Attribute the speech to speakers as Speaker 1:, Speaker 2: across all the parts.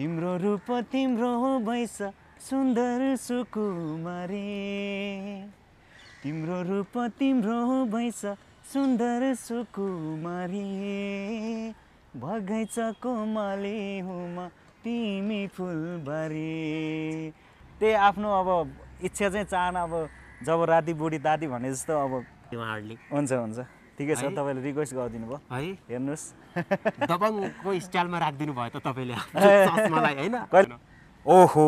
Speaker 1: तिम्रो रूप तिम्रो भैस सुन्दर सुकुमारी तिम्रो रूप तिम्रो भैस सुन्दर सुकुमारी बगैँचाको माली हुमा तिमी फुलबारी त्यही आफ्नो अब इच्छा
Speaker 2: चाहिँ चाहना अब जब राति बुढी दादी भने जस्तो अब हुन्छ हुन्छ ठिकै छ तपाईँले रिक्वेस्ट गरिदिनु भयो है हेर्नुहोस् दबङको स्टाइलमा राखिदिनु भयो त तपाईँले होइन ओहो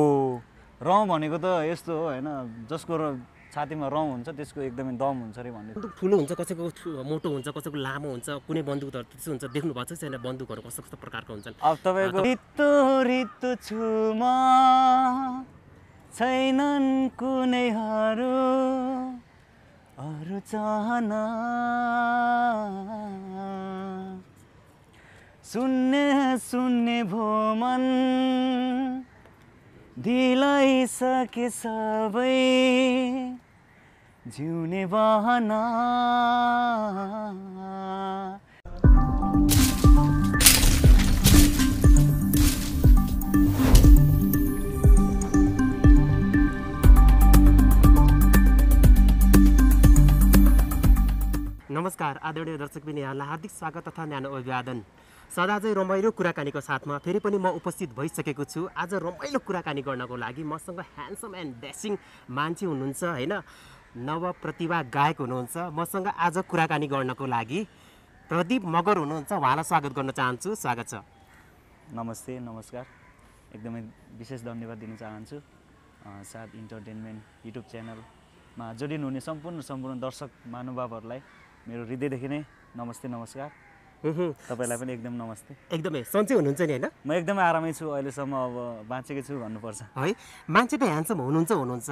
Speaker 2: रौँ भनेको त यस्तो हो होइन जसको छातीमा रौँ हुन्छ त्यसको एकदमै दम हुन्छ अरे भन्ने
Speaker 3: ठुलो हुन्छ कसैको मोटो हुन्छ कसैको लामो हुन्छ कुनै बन्दुकहरू त्यस्तो हुन्छ देख्नु भएको छैन बन्दुकहरू कस्तो कस्तो प्रकारको हुन्छ अब तपाईँको
Speaker 1: रितु छु छुमा छैनन् कुनैहरू अरू चाहना सुन्ने सुन्ने भो मन सके सबै जिउने बहना
Speaker 3: नमस्कार आदरणीय दर्शकबिन यहाँलाई हार्दिक स्वागत तथा न्यानो अभिवादन सदा चाहिँ रमाइलो कुराकानीको साथमा फेरि पनि म उपस्थित भइसकेको छु आज रमाइलो कुराकानी गर्नको लागि मसँग ह्यान्डसम एन्ड ड्यासिङ मान्छे हुनुहुन्छ होइन नव प्रतिभा गायक हुनुहुन्छ मसँग आज कुराकानी गर्नको लागि प्रदीप मगर हुनुहुन्छ उहाँलाई स्वागत गर्न चाहन्छु स्वागत छ
Speaker 2: नमस्ते नमस्कार एकदमै विशेष धन्यवाद दिन चाहन्छु साथ इन्टरटेन्मेन्ट युट्युब च्यानलमा मा जोडिनुहुने सम्पूर्ण सम्पूर्ण दर्शक महानुभावहरूलाई मेरो हृदयदेखि नै नमस्ते नमस्कार तपाईँलाई पनि एकदम नमस्ते एकदमै सन्चै हुनुहुन्छ नि होइन म एकदमै आरामै छु अहिलेसम्म अब बाँचेकै छु भन्नुपर्छ है मान्छे त ह्यान्डसम हुनुहुन्छ हुनुहुन्छ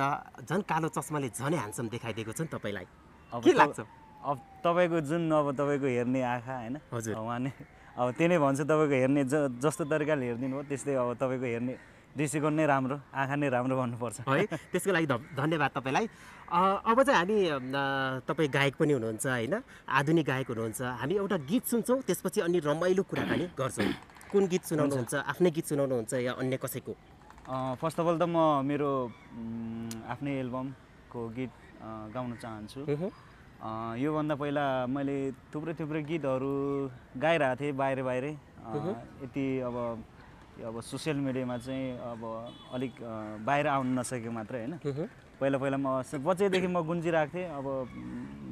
Speaker 2: झन्
Speaker 3: कालो चस्माले झनै ह्यान्डसम देखाइदिएको छ नि तपाईँलाई अब के लाग्छ
Speaker 2: अब तपाईँको जुन अब तपाईँको हेर्ने आँखा होइन हजुर उहाँ नै अब त्यही नै भन्छ तपाईँको हेर्ने ज जस्तो तरिकाले हेरिदिनु हो त्यस्तै अब तपाईँको हेर्ने दृष्टिकोण नै राम्रो आँखा नै राम्रो भन्नुपर्छ है त्यसको लागि धन्यवाद
Speaker 3: तपाईँलाई अब चाहिँ हामी तपाईँ गायक पनि हुनुहुन्छ होइन आधुनिक गायक हुनुहुन्छ हामी एउटा गीत सुन्छौँ त्यसपछि अनि रमाइलो कुराकानी गर्छौँ कुन गीत सुनाउनुहुन्छ आफ्नै गीत सुनाउनुहुन्छ या अन्य कसैको
Speaker 2: फर्स्ट अफ अल त म मेरो आफ्नै एल्बमको गीत गाउन चाहन्छु योभन्दा पहिला मैले थुप्रै थुप्रै गीतहरू गाइरहेको थिएँ बाहिर बाहिरै यति अब अब सोसियल मिडियामा चाहिँ अब अलिक बाहिर आउनु नसकेको मात्रै होइन पहिला पहिला म बच्चैदेखि म गुन्जिरहेको थिएँ अब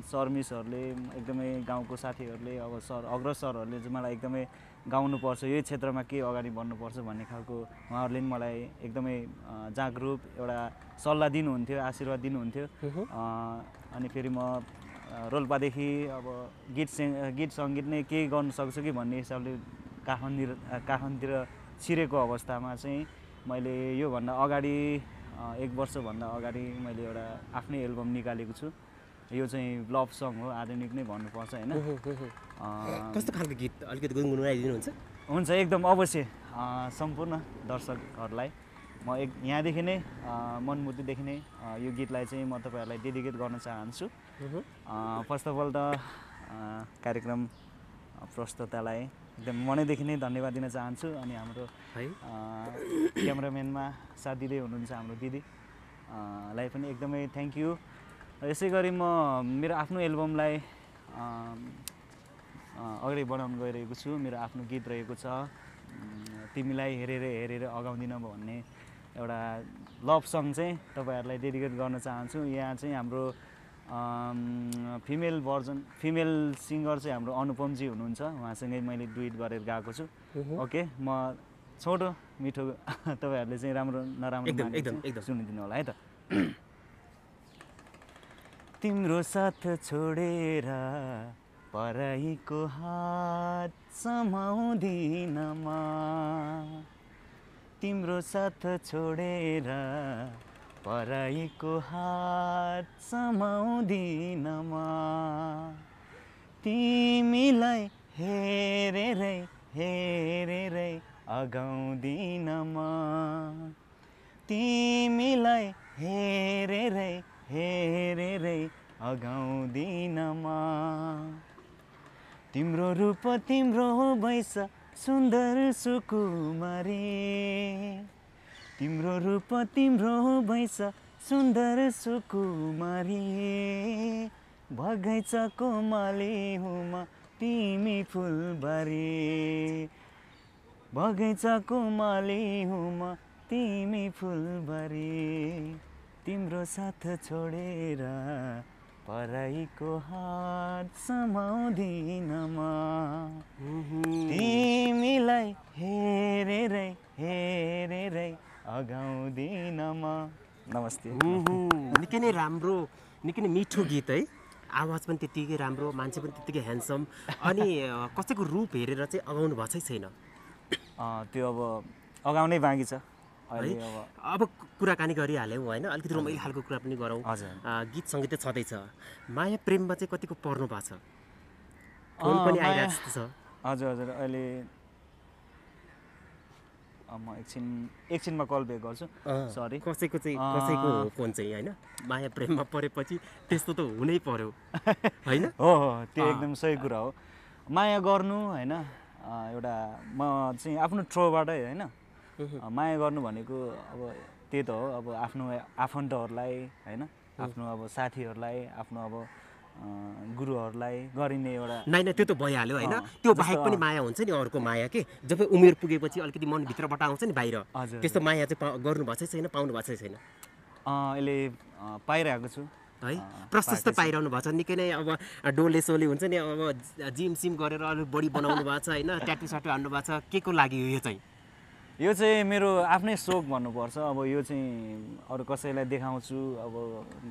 Speaker 2: सर मिसहरूले एकदमै गाउँको साथीहरूले अब सर अग्र सरहरूले चाहिँ मलाई एकदमै गाउनुपर्छ यही क्षेत्रमा के अगाडि बढ्नुपर्छ भन्ने खालको उहाँहरूले पनि मलाई एकदमै जागरुक एउटा सल्लाह दिनुहुन्थ्यो आशीर्वाद दिनुहुन्थ्यो अनि फेरि म रोल्पादेखि अब गीत गीत सङ्गीत नै केही गर्नु सक्छु कि भन्ने हिसाबले काठमाडौँ काठमाडौँतिर छिरेको अवस्थामा चाहिँ मैले योभन्दा अगाडि एक वर्षभन्दा अगाडि मैले एउटा आफ्नै एल्बम निकालेको छु यो चाहिँ लभ सङ हो आधुनिक नै भन्नुपर्छ होइन कस्तो खालको गीत अलिकति गुनगुनाइदिनुहुन्छ हुन्छ एकदम अवश्य सम्पूर्ण दर्शकहरूलाई म एक यहाँदेखि नै मनमुतीदेखि नै यो गीतलाई चाहिँ म तपाईँहरूलाई डेडिकेट गर्न चाहन्छु फर्स्ट अफ अल त कार्यक्रम प्रस्तुतलाई एकदम मनैदेखि नै धन्यवाद दिन चाहन्छु अनि हाम्रो है क्यामराम्यानमा साथ दिँदै हुनुहुन्छ हाम्रो दिदी लाई पनि एकदमै थ्याङ्क यू यसै गरी म मेरो आफ्नो एल्बमलाई अगाडि बढाउन गइरहेको छु मेरो आफ्नो गीत रहेको छ तिमीलाई हेरेर हेरेर अगाउँदिन भन्ने एउटा लभ सङ चाहिँ तपाईँहरूलाई डेडिकेट गर्न चाहन्छु यहाँ चाहिँ हाम्रो फिमेल भर्जन फिमेल सिङ्गर चाहिँ हाम्रो अनुपमजी हुनुहुन्छ उहाँसँगै मैले डुइट गरेर गएको छु ओके म छोटो मिठो तपाईँहरूले चाहिँ राम्रो नराम्रो सुनिदिनु होला है त
Speaker 1: तिम्रो साथ छोडेर पराईको हात म तिम्रो साथ छोडेर पराईको हात समाउँदिन तिमीलाई हेरेरै हेरेरै अगाउँदिन म तिमीलाई हेरेरै हेरेरै अगाउँदिन म तिम्रो रूप तिम्रो भैस सुन्दर सुकुमारी तिम्रो रूप तिम्रो भैँस सुन्दर सुकुमारी बगैँचाको हुमा तिमी फुलबारी बगैँचाको हुमा तिमी फुलबारी तिम्रो साथ छोडेर पराईको हात समाउँदिन म तिमीलाई हेरेरै हेरेरै अगाउँदिन म नमस्ते निकै
Speaker 3: नै राम्रो निकै नै मिठो गीत है आवाज पनि त्यत्तिकै राम्रो मान्छे पनि त्यत्तिकै ह्यान्डसम अनि कसैको रूप हेरेर चाहिँ अगाउनु भएको छैन त्यो अब अगाउनै बाँकी छ है अब कुराकानी गरिहाल्यौँ होइन अलिकति रमाइलो खालको कुरा पनि गरौँ गीत सङ्गीत त छँदैछ माया प्रेममा चाहिँ कतिको पर्नु भएको छ
Speaker 2: हजुर हजुर अहिले म एकछिन एकछिनमा कल ब्याक गर्छु सरी कसैको चाहिँ कसैको फोन चाहिँ होइन माया प्रेममा परेपछि त्यस्तो त हुनै पर्यो होइन हो हो त्यो एकदम सही कुरा हो माया गर्नु होइन एउटा म चाहिँ आफ्नो ट्रोबाटै होइन माया गर्नु भनेको अब त्यही त हो अब आफ्नो आफन्तहरूलाई होइन आफ्नो अब साथीहरूलाई आफ्नो अब गुरुहरूलाई गरिने एउटा नाइ
Speaker 3: त्यो त भइहाल्यो होइन त्यो बाहेक पनि माया हुन्छ नि अर्को माया के जब उमेर पुगेपछि अलिकति मनभित्रबाट आउँछ नि बाहिर हजुर त्यस्तो माया चाहिँ गर्नु भएको छैन पाउनु भएको छैन यसले पाइरहेको छु है प्रशस्त पाइरहनु भएको छ निकै नै अब डोले सोले हुन्छ नि अब जिम सिम गरेर अलिक बडी बनाउनु भएको छ होइन ट्याटु साटु हान्नु भएको छ के को लागि यो चाहिँ
Speaker 2: यो चाहिँ मेरो आफ्नै सोख भन्नुपर्छ अब यो चाहिँ अरू कसैलाई देखाउँछु अब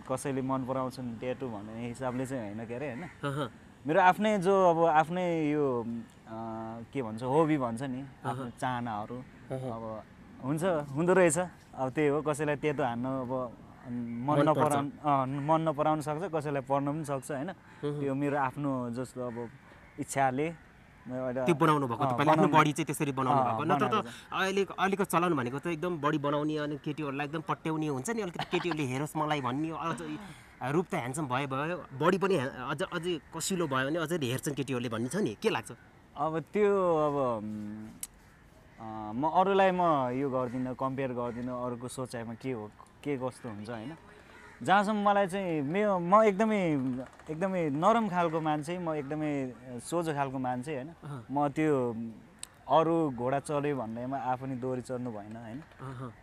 Speaker 2: कसैले मन पराउँछन् ट्याटु भन्ने हिसाबले चाहिँ होइन के अरे होइन मेरो आफ्नै जो अब आफ्नै यो के भन्छ होबी भन्छ नि आफ्नो चाहनाहरू अब हुन्छ हुँदो रहेछ अब त्यही हो कसैलाई तेतो हान्न अब मन नपराउनु मन नपराउनु सक्छ कसैलाई पढ्न पनि सक्छ होइन यो मेरो आफ्नो जस्तो अब इच्छाले त्यो बनाउनु भएको तपाईँले आफ्नो बडी चाहिँ त्यसरी बनाउनु भएको नत्र त अहिले
Speaker 3: अहिलेको चलन भनेको त एकदम बडी बनाउने अनि केटीहरूलाई एकदम पट्याउने हुन्छ नि अलिकति केटीहरूले हेरोस् मलाई भन्ने अझ रूप त ह्यान्डसम भयो भयो बडी पनि अझ अझै कसिलो भयो भने अझै हेर्छन् केटीहरूले
Speaker 2: भन्ने छ नि के लाग्छ अब त्यो अब म अरूलाई म यो गर्दिनँ कम्पेयर गर्दिनँ अरूको सोचाइमा के हो के कस्तो हुन्छ होइन जहाँसम्म मलाई चाहिँ मेरो म एकदमै एकदमै नरम खालको मान्छे म एकदमै सोझो खालको मान्छे होइन म त्यो अरू घोडा चल्यो भन्दैमा आफ्नो दोहोरी चल्नु भएन होइन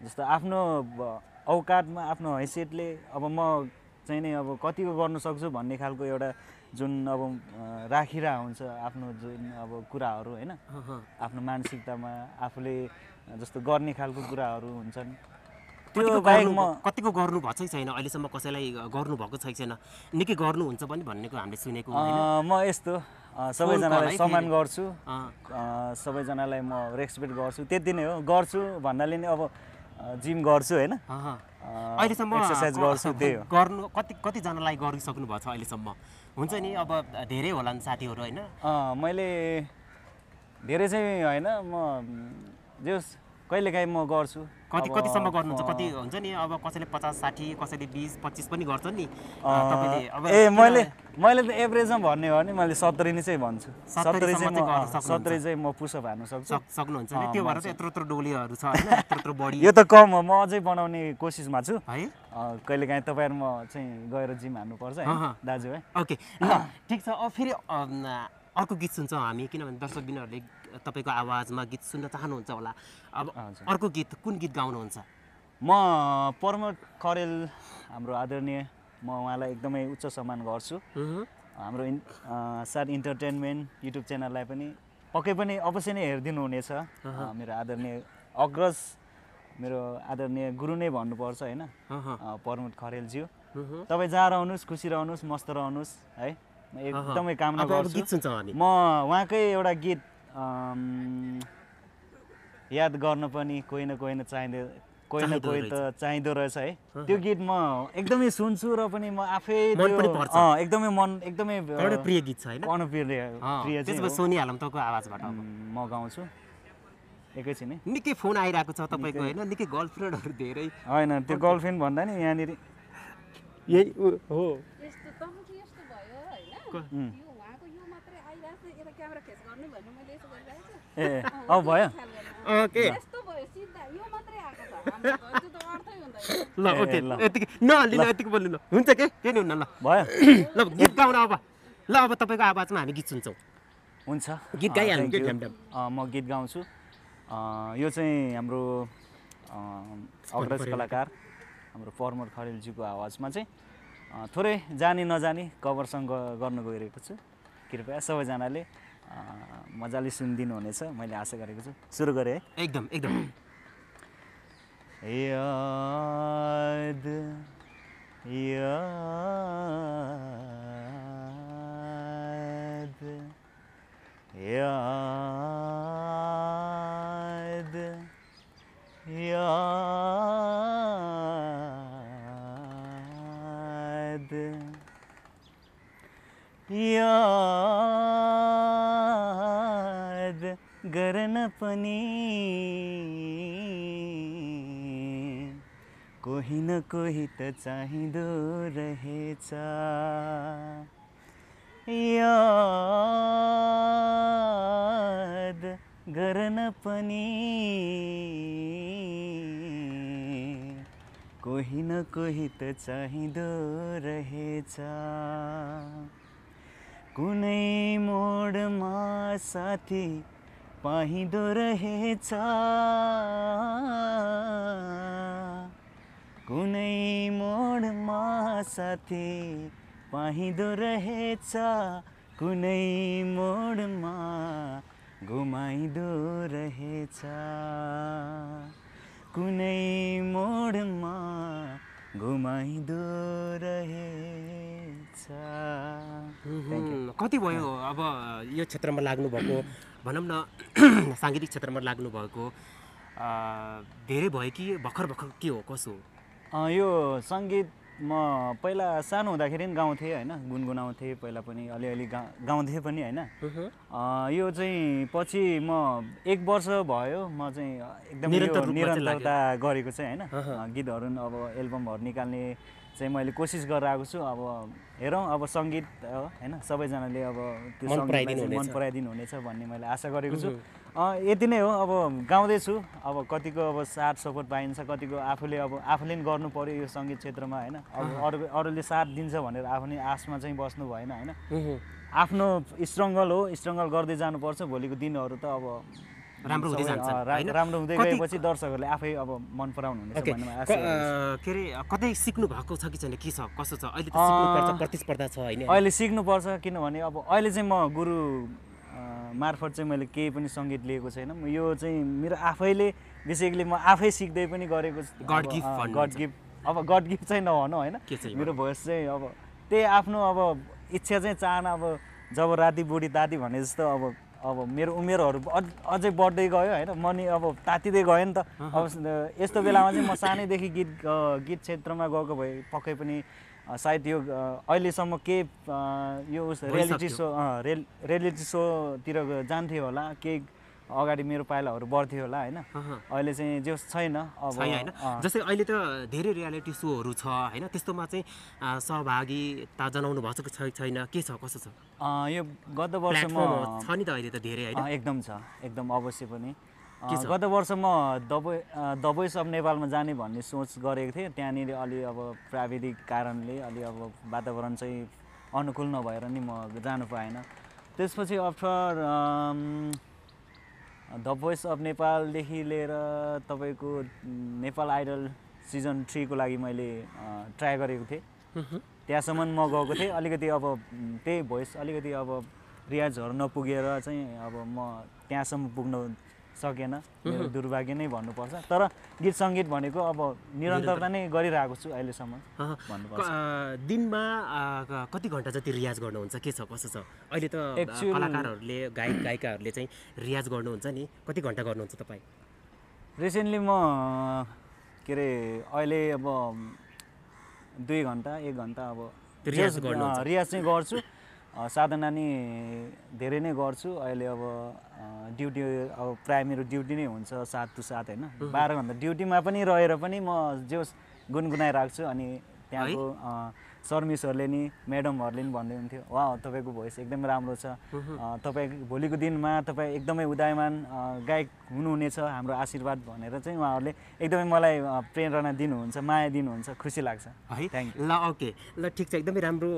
Speaker 2: जस्तो आफ्नो औकातमा आफ्नो हैसियतले अब म चाहिँ नै अब कतिको गर्न सक्छु भन्ने खालको एउटा जुन अब राखिरह हुन्छ आफ्नो जुन अब कुराहरू होइन आफ्नो मानसिकतामा आफूले जस्तो गर्ने खालको कुराहरू हुन्छन् त्यो बाहेक म
Speaker 3: कतिको गर्नु भएको छैन छैन अहिलेसम्म कसैलाई गर्नु भएको छैन निकै गर्नुहुन्छ पनि भन्नेको हामीले सुनेको म
Speaker 2: यस्तो सबैजनालाई सम्मान गर्छु सबैजनालाई म रेस्पेक्ट गर्छु त्यति नै हो गर्छु भन्नाले नि अब जिम गर्छु होइन अहिलेसम्म एक्सर्साइज गर्छु त्यही हो
Speaker 3: गर्नु कति कतिजनालाई गरिसक्नु भएको छ अहिलेसम्म हुन्छ नि अब धेरै होला नि साथीहरू होइन
Speaker 2: मैले धेरै चाहिँ होइन म जस कहिलेकाहीँ म गर्छु कति कतिसम्म गर्नुहुन्छ कति हुन्छ नि अब कसैले पचास साठी कसैले बिस पच्चिस पनि गर्छ नि अब ए मैले मैले त एभरेजमा भन्ने हो भने मैले सत्तरी नै चाहिँ भन्छु सत्तरी चाहिँ म सत्तरी चाहिँ म पुसो भार्नु सक्छु सक्नुहुन्छ नि त्यो भएर चाहिँ यत्रो यत्रो डोलीहरू छ होइन यत्रो यत्रो बडी यो त कम हो म अझै बनाउने कोसिसमा छु है कहिले काहीँ तपाईँहरू म चाहिँ गएर जिम हान्नुपर्छ दाजु है ओके
Speaker 3: ठिक छ अब फेरि अर्को गीत सुन्छौँ हामी किनभने दर्शक तपाईँको आवाजमा गीत सुन्न चाहनुहुन्छ होला अब
Speaker 2: अर्को गीत कुन गीत गाउनुहुन्छ म प्रमोद करेल हाम्रो आदरणीय म उहाँलाई एकदमै उच्च सम्मान गर्छु
Speaker 3: हाम्रो
Speaker 2: इन् सार इन्टरटेन्मेन्ट युट्युब च्यानललाई पनि पक्कै पनि अवश्य नै हेरिदिनु हुनेछ मेरो आदरणीय अग्रज मेरो आदरणीय गुरु नै भन्नुपर्छ होइन प्रमोद खरेलज्यू तपाईँ जहाँ रहनुहोस् खुसी रहनुहोस् मस्त रहनुहोस् है एकदमै कामना गर्छु म उहाँकै एउटा गीत याद गर्न पनि कोही न कोही न चाहिँदो कोही न कोही त चाहिँदो रहेछ है त्यो गीत म एकदमै सुन्छु र पनि म आफै एकदमै मन एकदमै एउटा प्रिय गीत छ प्रिय
Speaker 3: सोनिहालौँ तपाईँको आवाजबाट म गाउँछु एकैछिन है निकै फोन आइरहेको
Speaker 2: छ तपाईँको होइन
Speaker 3: निकै गर्लफ्रेन्डहरू धेरै
Speaker 2: होइन त्यो गर्लफ्रेन्ड भन्दा नि यहाँनिर यही हो ए औ भयो के
Speaker 3: ल ओके ल यतिकै नहालिनु यतिकै बोलिनु हुन्छ के के नि हुन्न ल भयो ल गीत गाउन अब ल अब तपाईँको आवाजमा हामी गीत सुन्छौँ
Speaker 1: हुन्छ गीत गाइहाल्नु के
Speaker 2: म गीत गाउँछु यो चाहिँ हाम्रो अग्रज कलाकार हाम्रो फर्मर खरेलज्यूको आवाजमा चाहिँ थोरै जानी नजानी कभरसँग गर्न गइरहेको छु कृपया सबैजनाले मजाले सुनिदिनु हुनेछ मैले आशा गरेको छु सुरु गरेँ है
Speaker 3: एकदम एकदम
Speaker 1: याद याद याद पनि कोही न कोही त चाहिँदो रहेछ याद गर्न पनि कोही न कोही त चाहिँदो रहेछ कुनै मोडमा साथी पाइँदो रहेछ कुनै मोडमा साथी पाइँदो रहेछ कुनै मोडमा घुमाइँदो रहेछ कुनै मोडमा घुमाइँदो रहेछ कति भयो
Speaker 3: अब यो
Speaker 2: क्षेत्रमा लाग्नुभएको
Speaker 3: भनौँ न साङ्गीतिक क्षेत्रमा लाग्नुभएको धेरै भयो कि भर्खर भर्खर के हो कसो
Speaker 2: हो यो सङ्गीत म पहिला सानो हुँदाखेरि पनि गाउँथेँ होइन गुनगुनाउँथेँ पहिला पनि अलिअलि गा गाउँथेँ पनि होइन यो चाहिँ पछि म एक वर्ष भयो म चाहिँ एकदम निरन्तरता गरेको चाहिँ होइन गीतहरू अब एल्बमहरू निकाल्ने चाहिँ मैले कोसिस गरेर आएको छु अब हेरौँ अब सङ्गीत होइन सबैजनाले अब त्यो सङ्गीत मन पराइदिनु हुनेछ भन्ने मैले आशा गरेको छु यति नै हो अब गाउँदैछु अब कतिको अब साथ सपोर्ट पाइन्छ कतिको आफूले अब आफूले पनि गर्नु पऱ्यो यो सङ्गीत क्षेत्रमा होइन अब अरू अरूले साथ दिन्छ भनेर आफ्नै आशमा चाहिँ बस्नु भएन होइन आफ्नो स्ट्रङ्गल हो स्ट्रङ्गल गर्दै जानुपर्छ भोलिको दिनहरू त अब राम्रो हुँदै जान्छ राम्रो हुँदै गएपछि दर्शकहरूले आफै अब मन पराउनु हुन्छ के
Speaker 3: अरे कतै सिक्नु भएको छ कि छैन के छ कसो छ अहिले सिक्नुपर्छ प्रतिस्पर्धा छ होइन अहिले
Speaker 2: सिक्नुपर्छ किनभने अब अहिले चाहिँ म गुरु मार्फत चाहिँ मैले केही पनि सङ्गीत लिएको छैन यो चाहिँ मेरो आफैले बेसिकली म आफै सिक्दै पनि गरेको गड गिफ्ट गड गिफ्ट अब गड गिफ्ट चाहिँ नभनौँ होइन मेरो भोइस चाहिँ अब त्यही आफ्नो अब इच्छा चाहिँ चाहना अब जब राति बुढी दादी भने जस्तो अब अब मेरो उमेरहरू अझ अझै बढ्दै गयो होइन नि अब तातिँदै गयो नि त अब यस्तो बेलामा चाहिँ म सानैदेखि गीत गीत क्षेत्रमा गएको भए पक्कै पनि सायद यो अहिलेसम्म के यो रियालिटी सो रियालिटी सोतिर जान्थेँ होला केही अगाडि मेरो पाइलाहरू बढ्थ्यो होला होइन अहिले चाहिँ जो छैन अब होइन
Speaker 3: जस्तै अहिले त धेरै रियालिटी सोहरू छ होइन त्यस्तोमा चाहिँ सहभागिता जनाउनु भएको छ छैन के छ कसो छ यो गत वर्षमा छ
Speaker 2: नि त अहिले त धेरै होइन एकदम छ एकदम अवश्य पनि गत वर्ष म दबै दबोइस सब नेपालमा जाने भन्ने सोच गरेको थिएँ त्यहाँनिर अलि अब प्राविधिक कारणले अलि अब वातावरण चाहिँ अनुकूल नभएर नि म जानु पाएन त्यसपछि अफ्टर द भोइस अफ नेपालदेखि लिएर तपाईँको नेपाल आइडल सिजन थ्रीको लागि मैले ट्राई गरेको थिएँ त्यहाँसम्म म गएको थिएँ अलिकति अब त्यही भोइस अलिकति अब रियाजहरू नपुगेर चाहिँ अब म त्यहाँसम्म पुग्न सकेन मेरो दुर्भाग्य नै भन्नुपर्छ तर गीत सङ्गीत भनेको अब निरन्तरता नै गरिरहेको छु अहिलेसम्म भन्नुपर्छ
Speaker 3: दिनमा कति घन्टा जति रियाज गर्नुहुन्छ के छ कसो छ अहिले त कलाकारहरूले गायक गायिकाहरूले चाहिँ रियाज गर्नुहुन्छ नि कति घन्टा गर्नुहुन्छ तपाईँ
Speaker 2: रिसेन्टली म के अरे अहिले अब दुई घन्टा एक घन्टा अब रियाज गर्नु रियाज चाहिँ गर्छु साधना नै धेरै नै गर्छु अहिले अब ड्युटी अब प्राय मेरो ड्युटी नै हुन्छ सात टु सात होइन बाह्र घन्टा ड्युटीमा पनि रहेर पनि म जे गुनगुनाइरहेको छु अनि त्यहाँको सर मिसहरूले नि म्याडमहरूले नि भन्दै हुन्थ्यो वा तपाईँको भोइस एकदम राम्रो छ तपाईँ भोलिको दिनमा तपाईँ एकदमै उदायमान गायक हुनुहुनेछ हाम्रो आशीर्वाद भनेर चाहिँ उहाँहरूले एकदमै मलाई प्रेरणा दिनुहुन्छ माया दिनुहुन्छ खुसी लाग्छ है थ्याङ्क यू ल ओके
Speaker 3: ल ठिक छ एकदमै राम्रो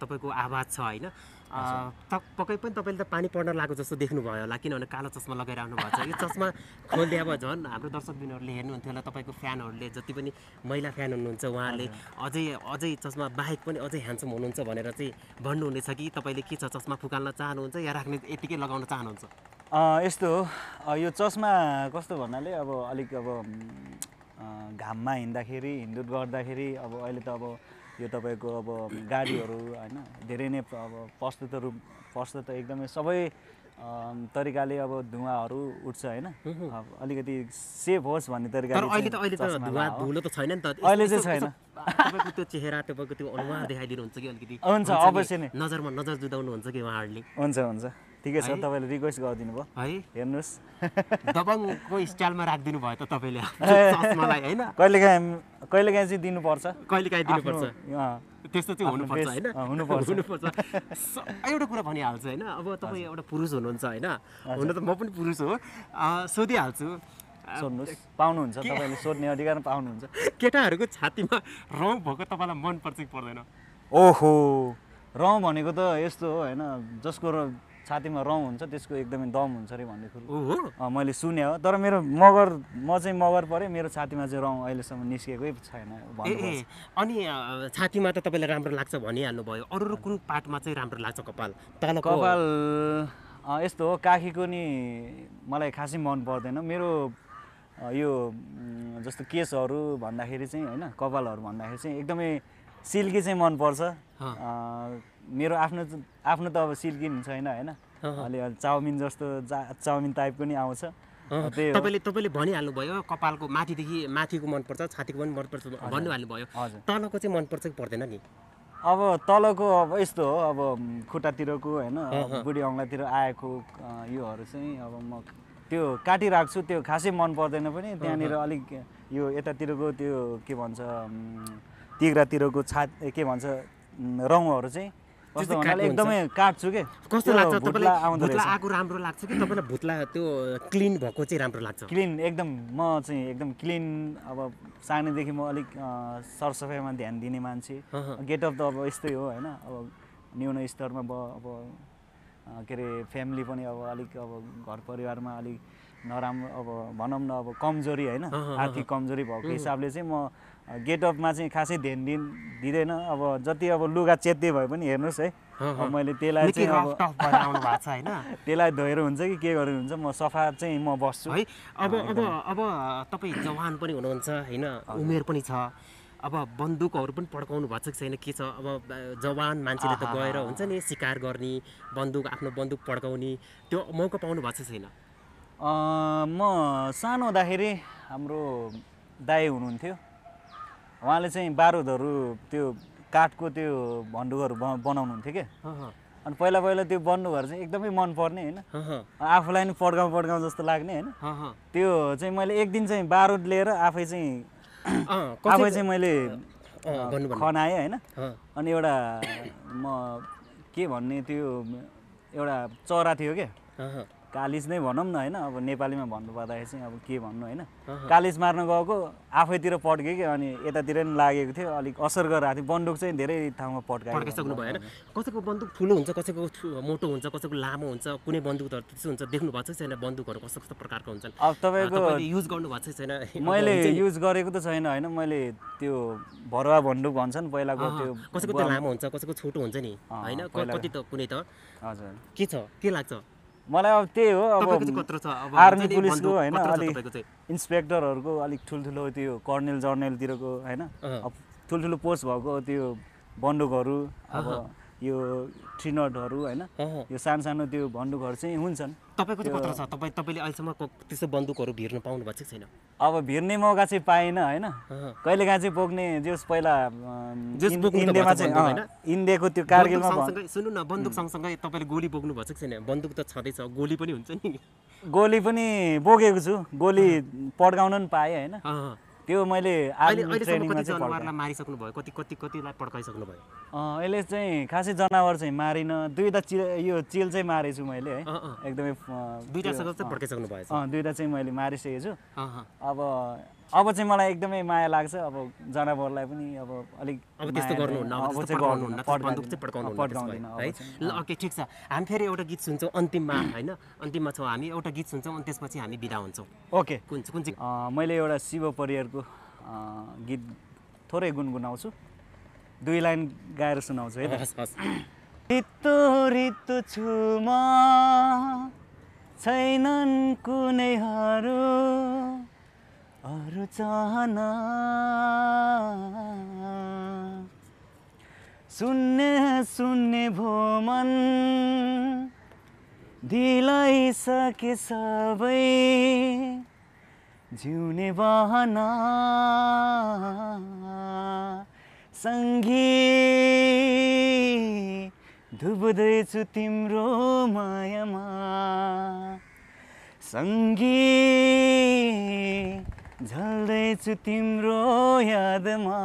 Speaker 3: तपाईँको आवाज छ होइन त पक्कै पनि तपाईँले त पानी पर्न लागेको जस्तो देख्नुभयो होला किनभने कालो चस्मा लगाइरहनु भएको छ यो चस्मा खोल्दै अब झन् हाम्रो दर्शक दर्शकबिनहरूले हेर्नुहुन्थ्यो होला तपाईँको फ्यानहरूले जति पनि महिला फ्यान हुनुहुन्छ उहाँहरूले अझै अझै चस्मा बाहेक पनि अझै ह्यान्डसम हुनुहुन्छ भनेर चाहिँ भन्नुहुनेछ कि तपाईँले के छ चस्मा फुकाल्न चाहनुहुन्छ या राख्ने यतिकै लगाउन चाहनुहुन्छ
Speaker 2: यस्तो हो यो चस्मा कस्तो भन्नाले अब अलिक अब घाममा हिँड्दाखेरि हिँड्दुत गर्दाखेरि अब अहिले त अब यो तपाईँको अब गाडीहरू होइन धेरै नै अब पस्त त रूप पस्त त एकदमै सबै तरिकाले अब धुवाहरू उठ्छ होइन अलिकति सेफ होस् भन्ने तरिकाले अहिले त अहिले त धुलो त छैन नि त अहिले चाहिँ छैन
Speaker 1: तपाईँको
Speaker 2: त्यो चेहरा
Speaker 3: तपाईँको त्यो अनुहार देखाइदिनुहुन्छ कि अलिकति हुन्छ अवश्य नै नजरमा नजर जुदाउनुहुन्छ कि उहाँहरूले
Speaker 2: हुन्छ हुन्छ ठिकै छ तपाईँले रिक्वेस्ट गरिदिनु भयो है हेर्नुहोस्
Speaker 3: दबङको स्टाइलमा राखिदिनु भयो त तपाईँले
Speaker 2: मलाई होइन कहिलेकाहीँ कहिलेकाहीँ चाहिँ दिनुपर्छ कहिलेकाहीँ दिनुपर्छ त्यस्तो चाहिँ हुनुपर्छ होइन हुनुपर्छ हुनुपर्छ
Speaker 3: एउटा कुरा भनिहाल्छु होइन अब तपाईँ एउटा पुरुष हुनुहुन्छ होइन हुन त म पनि पुरुष हो सोधिहाल्छु सोध्नुहोस्
Speaker 2: पाउनुहुन्छ तपाईँले सोध्ने अधिकार पाउनुहुन्छ केटाहरूको छातीमा रौँ भएको तपाईँलाई मनपर्छ कि पर्दैन ओहो रौँ भनेको त यस्तो हो होइन जसको छातीमा रौँ हुन्छ त्यसको एकदमै दम हुन्छ अरे भन्ने कुरो मैले सुने हो तर मेरो मगर म चाहिँ मगर पऱ्यो मेरो छातीमा चाहिँ रौँ अहिलेसम्म निस्केकै छैन अनि
Speaker 3: छातीमा त तपाईँलाई राम्रो लाग्छ भनिहाल्नुभयो अरू कुन पार्टमा चाहिँ राम्रो लाग्छ कपाल
Speaker 2: तल कपाल यस्तो हो काखीको नि मलाई खासै मन पर्दैन मेरो यो जस्तो केसहरू भन्दाखेरि चाहिँ होइन कपालहरू भन्दाखेरि चाहिँ एकदमै सिल्की चाहिँ मनपर्छ मेरो आफ्नो आफ्नो त अब सिल्किन छैन होइन अलिअलि चाउमिन जस्तो जा चाउमिन टाइप पनि आउँछ तपाईँले तपाईँले भनिहाल्नु भयो
Speaker 3: कपालको माथिदेखि माथिको मनपर्छ छातीको पनि मनपर्छ भनिहाल्नु भयो
Speaker 2: तलको चाहिँ मनपर्छ कि पर्दैन नि अब तलको अब यस्तो हो अब खुट्टातिरको होइन बुढी अङ्लातिर आएको योहरू चाहिँ अब म त्यो काटिराख्छु त्यो खासै मन पर्दैन पनि त्यहाँनिर अलिक यो यतातिरको त्यो के भन्छ तिग्रातिरको छात के भन्छ रङहरू चाहिँ त्यस्तो एकदमै काट्छु के कस्तो लाग्छ तपाईँलाई भुत्ला आएको राम्रो लाग्छ कि तपाईँलाई
Speaker 3: भुत्ला त्यो क्लिन भएको चाहिँ राम्रो लाग्छ क्लिन
Speaker 2: एकदम म चाहिँ एकदम क्लिन अब सानैदेखि म अलिक सरसफाइमा ध्यान दिने मान्छे गेटअप त अब यस्तै हो होइन अब न्यून स्तरमा अब अब के अरे फ्यामिली पनि अब अलिक अब घर परिवारमा अलिक नराम्रो अब भनौँ न अब कमजोरी होइन आर्थिक कमजोरी भएको हिसाबले चाहिँ म गेटअपमा चाहिँ खासै ध्यान दिन दिँदैन अब जति अब लुगा चेत्ते भए पनि हेर्नुहोस् है मैले त्यसलाई चाहिँ अब त्यसलाई धोएर हुन्छ कि के गरेर हुन्छ म सफा चाहिँ म बस्छु है अब अब अब
Speaker 3: तपाईँ जवान पनि हुनुहुन्छ होइन उमेर पनि छ अब बन्दुकहरू पनि पड्काउनु भएको छ कि छैन के छ अब जवान मान्छेले त गएर हुन्छ नि सिकार गर्ने बन्दुक आफ्नो बन्दुक
Speaker 2: पड्काउने त्यो मौका पाउनु भएको छैन म सानो हुँदाखेरि हाम्रो दाई हुनुहुन्थ्यो उहाँले चाहिँ बारुदहरू त्यो काठको त्यो भन्डुहरू बनाउनुहुन्थ्यो क्या अनि पहिला पहिला त्यो बन्नुभएर चाहिँ एकदमै मनपर्ने होइन आफूलाई नि पड्काउँ पड्काउँ जस्तो लाग्ने होइन त्यो चाहिँ मैले एक दिन चाहिँ बारुद लिएर आफै चाहिँ आफै चाहिँ मैले खनाएँ होइन अनि एउटा म के भन्ने त्यो एउटा चरा थियो क्या कालिज नै भनौँ न होइन अब नेपालीमा भन्नु पर्दाखेरि चाहिँ अब के भन्नु होइन कालिज मार्न गएको आफैतिर पड्क्यो कि अनि यतातिर नि लागेको थियो अलिक असर गरेर थियो बन्दुक चाहिँ धेरै ठाउँमा पड्कायो पड्काइसक्नु भयो
Speaker 3: कसैको बन्दुक ठुलो हुन्छ कसैको मोटो हुन्छ कसैको लामो हुन्छ कुनै बन्दुकहरू त्यस्तो हुन्छ देख्नु भएको छैन बन्दुकहरू कस्तो कस्तो प्रकारको हुन्छ अब तपाईँको युज गर्नु भएको छैन मैले युज
Speaker 2: गरेको त छैन होइन मैले त्यो भरुवा बन्दुक भन्छन् पहिलाको त्यो कसैको लामो हुन्छ कसैको छोटो हुन्छ नि होइन कति
Speaker 3: कुनै त हजुर के छ के लाग्छ
Speaker 2: मलाई अब त्यही हो अब आर्मी पुलिसको होइन अलिक इन्सपेक्टरहरूको अलिक ठुल्ठुलो त्यो कर्नेल जर्नेलतिरको होइन अब ठुल्ठुलो पोस्ट भएको त्यो बन्दुकहरू अब यो ट्रिनटहरू होइन यो सानो सानो त्यो बन्दुकहरू चाहिँ हुन्छन् तपाईँको चाहिँ कत्रो छ तपाईँ तपाईँले अहिलेसम्म त्यस्तो बन्दुकहरू भिर्नु पाउनु भएको छैन अब भिर्ने मौका चाहिँ पाएन होइन कहिले काहीँ चाहिँ बोक्ने जस पहिला इन्डियामा चाहिँ इन्डियाको त्यो कारगिलमा
Speaker 3: सुन्नु न बन्दुक सँगसँगै तपाईँले गोली बोक्नु भएको छैन बन्दुक त छँदैछ गोली पनि हुन्छ नि
Speaker 2: गोली पनि बोकेको छु गोली पड्काउन पनि पाएँ होइन त्यो मैले मारिसक्नु भयो कति कति कतिलाई पड्काइसक्नु भयो यसले चाहिँ खासै जनावर चाहिँ मारिनँ दुईवटा चिल यो चिल चाहिँ मारेछु मैले है एकदमै दुईवटासँग पड्काइसक्नु भयो दुईवटा चाहिँ मैले मारिसकेको छु अब अब चाहिँ मलाई एकदमै माया लाग्छ अब जनावरलाई पनि अब अलिक अब त्यस्तो गर्नुहुन्न अब चाहिँ चाहिँ पड्काउनु है ल ओके ठिक छ हामी फेरि एउटा गीत सुन्छौँ
Speaker 3: अन्तिममा होइन अन्तिममा छौँ हामी एउटा गीत सुन्छौँ अनि त्यसपछि हामी बिदा हुन्छौँ
Speaker 2: ओके कुन कुन चाहिँ मैले एउटा शिव परियारको गीत थोरै गुनगुनाउँछु दुई लाइन गाएर सुनाउँछु है
Speaker 1: रितु रितु छु म छैनन् कुनैहरू अरू चाहना सुन्ने सुन्ने भो मन दिलाइसके सबै जिउने बहना सङ्गी धुब्दैछु तिम्रो मायामा सङ्गी झल्दैछु तिम्रो यादमा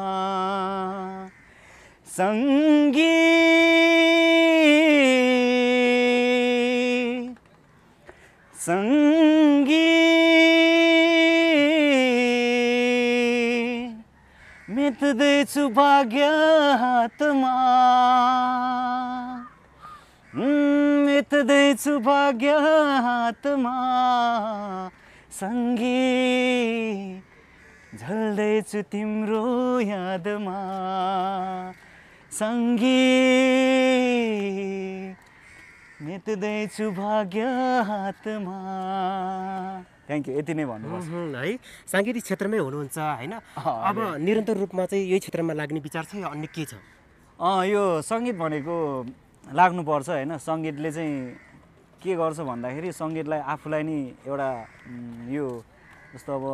Speaker 1: सङ्गी सङ्गी मेट्दैछु भाग्य हातमा मेट्दैछु भाग्य हातमा सङ्गी झल्दैछु तिम्रो यादमा सङ्गी मेट्दैछु भाग्य हातमा
Speaker 2: थ्याङ्क यू यति नै भन्नुहोस् है
Speaker 3: साङ्गीतिक क्षेत्रमै हुनुहुन्छ होइन अब निरन्तर रूपमा चाहिँ यही क्षेत्रमा लाग्ने विचार छ या अन्य के
Speaker 2: छ यो सङ्गीत भनेको लाग्नुपर्छ होइन सङ्गीतले चाहिँ के गर्छ भन्दाखेरि सङ्गीतलाई आफूलाई नि एउटा यो जस्तो अब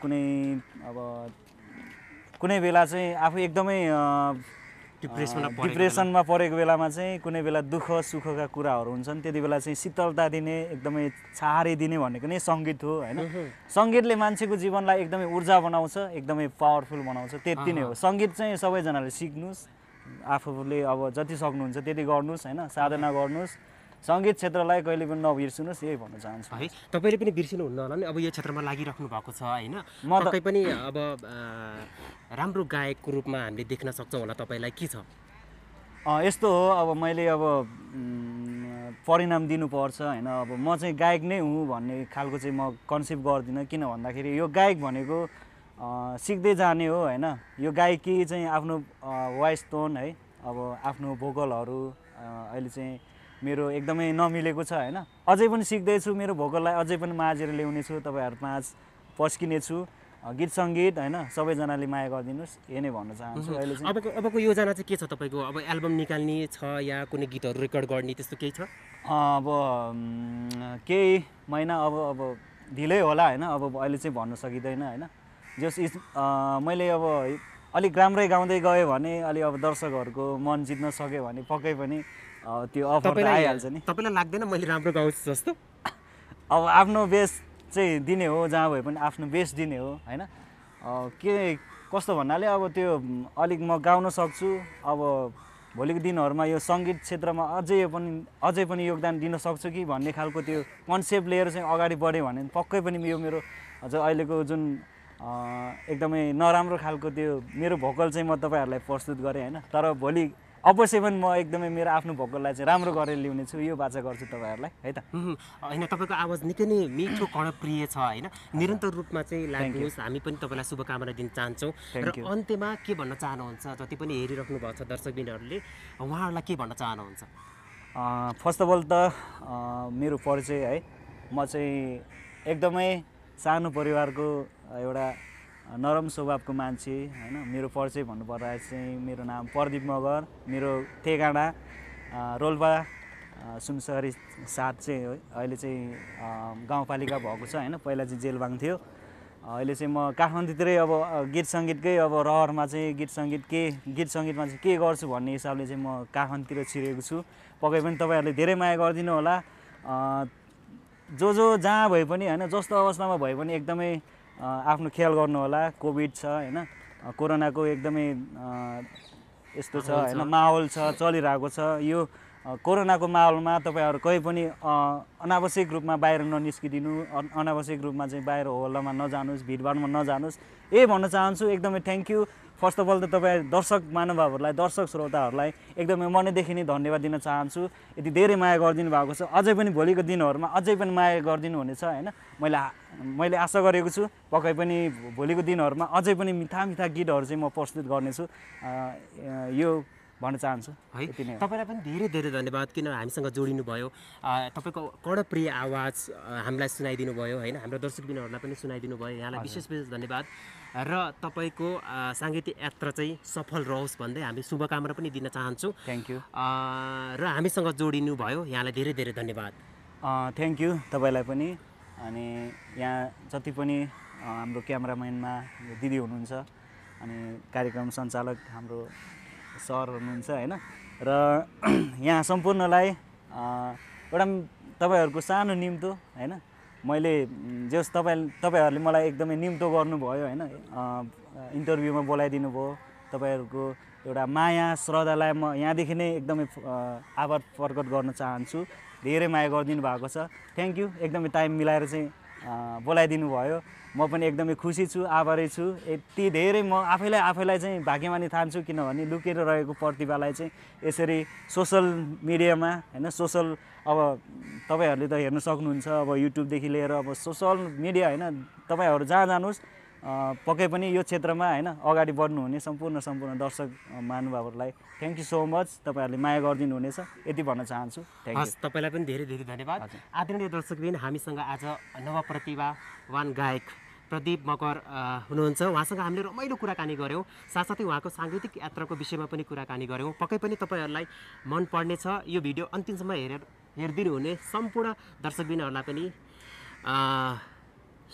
Speaker 2: कुनै अब कुनै बेला चाहिँ आफू एकदमै डिप्रेसन डिप्रेसनमा परेको बेलामा चाहिँ कुनै बेला दुःख सुखका कुराहरू हुन्छन् त्यति बेला चाहिँ शीतलता दिने एकदमै छारे दिने भनेको नै सङ्गीत हो होइन सङ्गीतले मान्छेको जीवनलाई एकदमै ऊर्जा बनाउँछ एकदमै पावरफुल बनाउँछ त्यति नै हो सङ्गीत चाहिँ सबैजनाले सिक्नुहोस् आफूले अब जति सक्नुहुन्छ त्यति गर्नुहोस् होइन साधना गर्नुहोस् सङ्गीत क्षेत्रलाई कहिले पनि नबिर्सिनुहोस् यही भन्न चाहन्छु है तपाईँले पनि बिर्सिनुहुन्न होला नि
Speaker 3: अब यो क्षेत्रमा लागिराख्नु भएको छ होइन म तपाईँ पनि अब राम्रो गायकको रूपमा हामीले देख्न सक्छौँ होला तपाईँलाई के
Speaker 2: छ यस्तो हो अब मैले अब परिणाम दिनुपर्छ होइन अब म चाहिँ गायक नै हुँ भन्ने खालको चाहिँ म कन्सेप्ट गर्दिनँ किन भन्दाखेरि यो गायक भनेको सिक्दै जाने हो होइन यो गायकी चाहिँ आफ्नो वाइस टोन है अब आफ्नो भोकलहरू अहिले चाहिँ मेरो एकदमै नमिलेको छ होइन अझै पनि सिक्दैछु मेरो भोकललाई अझै पनि माझेर ल्याउनेछु तपाईँहरू माझ पस्किनेछु गीत सङ्गीत होइन सबैजनाले माया गरिदिनुहोस् यही नै भन्न चाहन्छु अहिले चाहिँ अबको अबको योजना चाहिँ के छ तपाईँको अब एल्बम निकाल्ने छ या कुनै गीतहरू रेकर्ड गर्ने त्यस्तो केही छ अब केही महिना अब अब ढिलै होला होइन अब अहिले चाहिँ भन्न सकिँदैन होइन जस इस मैले अब अलिक राम्रै गाउँदै गएँ भने अलिक अब दर्शकहरूको मन जित्न सक्यो भने पक्कै पनि त्यो अफर आइहाल्छ नि तपाईँलाई लाग्दैन मैले राम्रो गाउँछु जस्तो अब आफ्नो बेस चाहिँ दिने हो जहाँ भए पनि आफ्नो बेस दिने हो होइन के कस्तो भन्नाले अब त्यो अलिक म गाउन सक्छु अब भोलिको दिनहरूमा यो सङ्गीत क्षेत्रमा अझै यो पनि अझै पनि योगदान दिन सक्छु कि भन्ने खालको त्यो कन्सेप्ट लिएर चाहिँ अगाडि बढ्यो भने पक्कै पनि यो मेरो हजुर अहिलेको जुन एकदमै नराम्रो खालको त्यो मेरो भोकल चाहिँ म तपाईँहरूलाई प्रस्तुत गरेँ होइन तर भोलि अवश्य पनि म एकदमै मेरो आफ्नो भोकललाई चाहिँ राम्रो गरेर ल्याउने छु यो बाचा गर्छु तपाईँहरूलाई है त होइन तपाईँको आवाज निकै नै मिठो कर्णप्रिय छ होइन निरन्तर रूपमा चाहिँ लाग्नुहोस्
Speaker 3: हामी पनि तपाईँलाई शुभकामना दिन चाहन्छौँ र अन्त्यमा के भन्न चाहनुहुन्छ जति पनि हेरिराख्नु भएको छ
Speaker 2: दर्शकबिनहरूले उहाँहरूलाई के भन्न चाहनुहुन्छ फर्स्ट अफ अल त मेरो परिचय है म चाहिँ एकदमै सानो परिवारको एउटा नरम स्वभावको मान्छे होइन मेरो परिचय भन्नुपर्दा चाहिँ मेरो नाम प्रदीप मगर मेरो ठेगाना रोल्पा सुनसरी साथ चाहिँ अहिले चाहिँ गाउँपालिका भएको छ होइन पहिला चाहिँ जेलबाङ थियो अहिले चाहिँ म काठमाडौँतिरै अब गीत सङ्गीतकै अब रहरमा चाहिँ गीत सङ्गीत के गीत सङ्गीतमा चाहिँ के गर्छु भन्ने हिसाबले चाहिँ म काठमाडौँतिर छिरेको छु पक्कै पनि तपाईँहरूले धेरै माया गरिदिनु होला जो जो जहाँ भए पनि होइन जस्तो अवस्थामा भए पनि एकदमै आफ्नो ख्याल गर्नुहोला कोभिड छ होइन कोरोनाको एकदमै यस्तो छ होइन माहौल छ चलिरहेको छ यो कोरोनाको माहौलमा तपाईँहरू कहीँ पनि अनावश्यक रूपमा बाहिर ननिस्किदिनु अनावश्यक रूपमा चाहिँ बाहिर होलामा नजानुहोस् भिडभाडमा नजानुहोस् यही भन्न चाहन्छु एकदमै thank you first of all त तपाईँ दर्शक महानुभावहरूलाई दर्शक श्रोताहरूलाई एकदमै मनैदेखि नै धन्यवाद दिन चाहन्छु यति धेरै माया गरिदिनु भएको छ अझै पनि भोलिको दिनहरूमा अझै पनि माया गरिदिनु हुनेछ होइन मैले मैले आशा गरेको छु पक्कै पनि भोलिको दिनहरूमा अझै पनि मिठा मिठा गीतहरू चाहिँ म प्रस्तुत गर्नेछु यो भन्न चाहन्छु
Speaker 3: है तपाईँलाई पनि धेरै धेरै धन्यवाद किन हामीसँग जोडिनु भयो तपाईँको कर्णप्रिय आवाज हामीलाई सुनाइदिनु भयो होइन हाम्रो दर्शक दर्शकबिनहरूलाई पनि सुनाइदिनु भयो यहाँलाई विशेष विशेष धन्यवाद र तपाईँको साङ्गीतिक यात्रा चाहिँ सफल रहोस् भन्दै हामी शुभकामना पनि दिन चाहन्छौँ थ्याङ्क यू र हामीसँग जोडिनु भयो यहाँलाई धेरै धेरै धन्यवाद
Speaker 2: थ्याङ्क यू तपाईँलाई पनि अनि यहाँ जति पनि हाम्रो क्यामराम्यानमा दिदी हुनुहुन्छ अनि कार्यक्रम सञ्चालक हाम्रो सर हुनुहुन्छ होइन र यहाँ सम्पूर्णलाई एउटा तपाईँहरूको सानो निम्तो होइन मैले जस तपाईँ तपाईँहरूले मलाई एकदमै निम्तो गर्नुभयो होइन इन्टरभ्यूमा बोलाइदिनु भयो तपाईँहरूको एउटा माया श्रद्धालाई म यहाँदेखि नै एकदमै आभार प्रकट गर्न चाहन्छु धेरै माया गरिदिनु भएको छ थ्याङ्क यू एकदमै टाइम मिलाएर चाहिँ बोलाइदिनु भयो म पनि एकदमै खुसी छु आभारी छु यति धेरै म आफैलाई आफैलाई चाहिँ भाग्यमानी ठान्छु किनभने लुकेर रहेको प्रतिभालाई चाहिँ यसरी सोसल मिडियामा होइन सोसल अब तपाईँहरूले त हेर्न सक्नुहुन्छ अब युट्युबदेखि लिएर अब सोसल मिडिया होइन तपाईँहरू जहाँ जानुहोस् पक्कै पनि यो क्षेत्रमा होइन अगाडि बढ्नुहुने सम्पूर्ण सम्पूर्ण दर्शक महानुभावहरूलाई थ्याङ्क यू सो मच तपाईँहरूले माया गरिदिनु हुनेछ यति भन्न चाहन्छु थ्याङ्क यू
Speaker 3: तपाईँलाई पनि धेरै धेरै धन्यवाद आदरणीय दर्शकबिन हामीसँग आज प्रतिभा वान गायक प्रदीप मकर हुनुहुन्छ उहाँसँग हामीले रमाइलो कुराकानी गऱ्यौँ साथसाथै उहाँको साङ्गीतिक यात्राको विषयमा पनि कुराकानी गऱ्यौँ पक्कै पनि तपाईँहरूलाई मन पर्नेछ यो भिडियो अन्तिमसम्म हेरेर हुने सम्पूर्ण दर्शकबिनहरूलाई पनि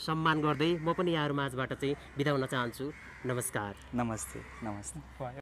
Speaker 3: सम्मान गर्दै म पनि यहाँहरू माझबाट चाहिँ बिदा हुन चाहन्छु नमस्कार
Speaker 2: नमस्ते नमस्ते